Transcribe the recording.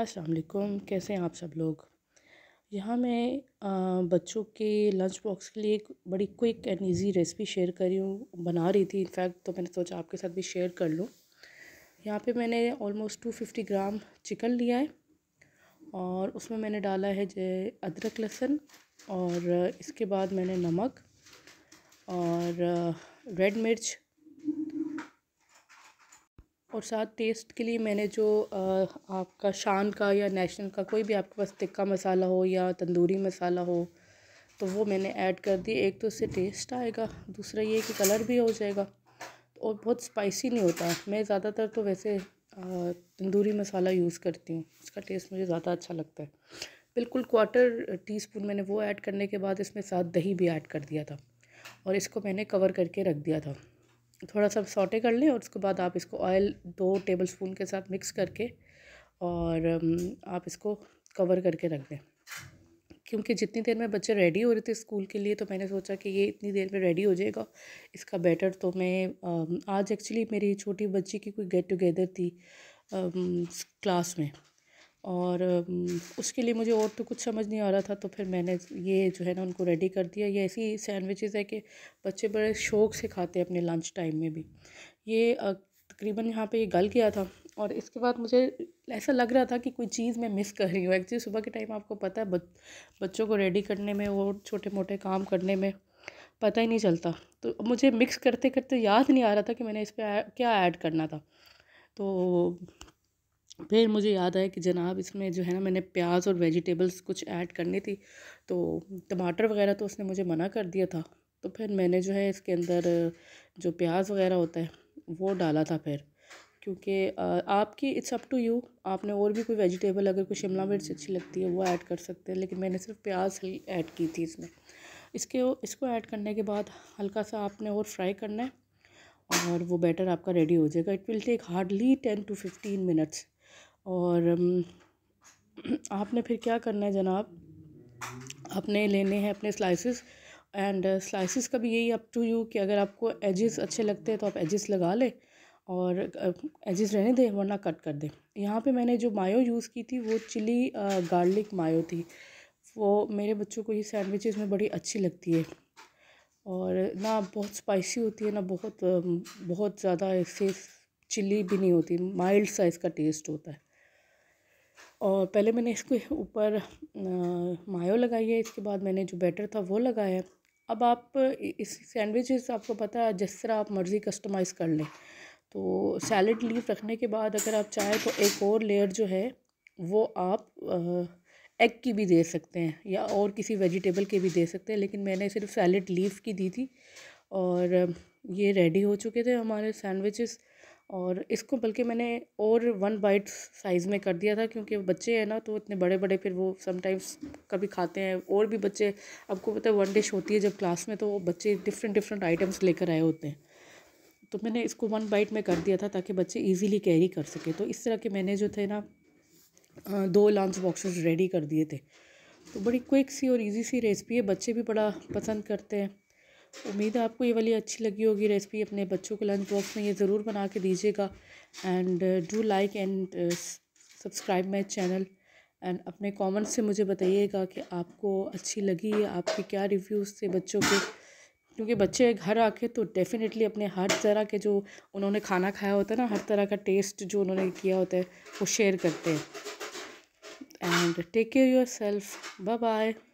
अस्सलाम कैसे हैं आप सब लोग यहाँ मैं बच्चों के लंच बॉक्स के लिए एक बड़ी quick and easy recipe share कर रही हूँ बना रही थी इनफैक्ट तो मैंने सोचा आपके साथ भी शेयर कर लूँ यहाँ पे मैंने almost two fifty gram chicken लिया है और उसमें मैंने डाला है जो अदरक लहसुन और इसके बाद मैंने नमक और रेड मिर्च और साथ टेस्ट के लिए मैंने जो आपका शान का या नेशनल का कोई भी आपके पास टिक्का मसाला हो या तंदूरी मसाला हो तो वो मैंने ऐड कर दी एक तो उससे टेस्ट आएगा दूसरा ये कि कलर भी हो जाएगा और बहुत स्पाइसी नहीं होता मैं ज़्यादातर तो वैसे तंदूरी मसाला यूज़ करती हूँ उसका टेस्ट मुझे ज़्यादा अच्छा लगता है बिल्कुल क्वार्टर टी स्पून मैंने वो ऐड करने के बाद इसमें साथ दही भी ऐड कर दिया था और इसको मैंने कवर करके रख दिया था थोड़ा सा सॉटे कर लें और उसके बाद आप इसको ऑयल दो टेबल स्पून के साथ मिक्स करके और आप इसको कवर करके रख दें क्योंकि जितनी देर में बच्चे रेडी हो रहे थे स्कूल के लिए तो मैंने सोचा कि ये इतनी देर में रेडी हो जाएगा इसका बेटर तो मैं आज एक्चुअली मेरी छोटी बच्ची की कोई गेट टुगेदर थी क्लास में और उसके लिए मुझे और तो कुछ समझ नहीं आ रहा था तो फिर मैंने ये जो है ना उनको रेडी कर दिया ये ऐसी सैंडविचेस है कि बच्चे बड़े शौक से खाते हैं अपने लंच टाइम में भी ये तकरीबन यहाँ पे ये गल गया था और इसके बाद मुझे ऐसा लग रहा था कि कोई चीज़ मैं मिस कर रही हूँ एक्चुअली सुबह के टाइम आपको पता है बच्चों को रेडी करने में और छोटे मोटे काम करने में पता ही नहीं चलता तो मुझे मिक्स करते करते याद नहीं आ रहा था कि मैंने इस पर क्या ऐड करना था तो फिर मुझे याद आया कि जनाब इसमें जो है ना मैंने प्याज और वेजिटेबल्स कुछ ऐड करनी थी तो टमाटर वगैरह तो उसने मुझे मना कर दिया था तो फिर मैंने जो है इसके अंदर जो प्याज वगैरह होता है वो डाला था फिर क्योंकि आपकी इट्स अप टू यू आपने और भी कोई वेजिटेबल अगर कोई शिमला मिर्च अच्छी लगती है वो ऐड कर सकते हैं लेकिन मैंने सिर्फ प्याज ही ऐड की थी इसमें इसके इसको ऐड करने के बाद हल्का सा आपने और फ्राई करना है और वो बैटर आपका रेडी हो जाएगा it will take hardly ten to fifteen minutes और आपने फिर क्या करना है जनाब आपने लेने हैं अपने स्लाइसेस एंड स्लाइसेस का भी यही अप टू यू कि अगर आपको एजेस अच्छे लगते हैं तो आप एजेस लगा लें और एजेस रहने दें वरना कट कर दें यहाँ पे मैंने जो मायो यूज़ की थी वो चिली गार्लिक मायो थी वो मेरे बच्चों को ये सैंडविचेस में बड़ी अच्छी लगती है और ना बहुत स्पाइसी होती है ना बहुत बहुत ज़्यादा इससे चिल्ली भी नहीं होती माइल्ड साइज़ का टेस्ट होता है और पहले मैंने इसके ऊपर मायो लगाई है इसके बाद मैंने जो बैटर था वो लगाया अब आप इस सैंडविचेस आपको पता है जिस तरह आप मर्ज़ी कस्टमाइज़ कर लें तो सैलड लीफ रखने के बाद अगर आप चाहें तो एक और लेयर जो है वो आप एग की भी दे सकते हैं या और किसी वेजिटेबल के भी दे सकते हैं लेकिन मैंने सिर्फ सैलड लीफ की दी थी और ये रेडी हो चुके थे हमारे सैंडविचेस और इसको बल्कि मैंने और वन बाइट साइज़ में कर दिया था क्योंकि बच्चे हैं ना तो इतने बड़े बड़े फिर वो समटाइम्स कभी खाते हैं और भी बच्चे आपको पता है वन डिश होती है जब क्लास में तो वो बच्चे डिफरेंट डिफरेंट आइटम्स लेकर आए होते हैं तो मैंने इसको वन बाइट में कर दिया था ताकि बच्चे ईजीली कैरी कर सके तो इस तरह के मैंने जो थे ना दो लंच बॉक्सेस रेडी कर दिए थे तो बड़ी क्विक सी और इजी सी रेसिपी है बच्चे भी बड़ा पसंद करते हैं उम्मीद है आपको ये वाली अच्छी लगी होगी रेसिपी अपने बच्चों को लंच बॉक्स में ये ज़रूर बना के दीजिएगा and do like and subscribe my channel and अपने कॉमेंट्स से मुझे बताइएगा कि आपको अच्छी लगी है आपके क्या रिव्यूज़ थे बच्चों के क्योंकि बच्चे घर आके तो डेफ़िनेटली अपने हर तरह के जो उन्होंने खाना खाया होता है ना हर तरह का टेस्ट जो उन्होंने किया होता है वो शेयर करते हैं and take care yourself bye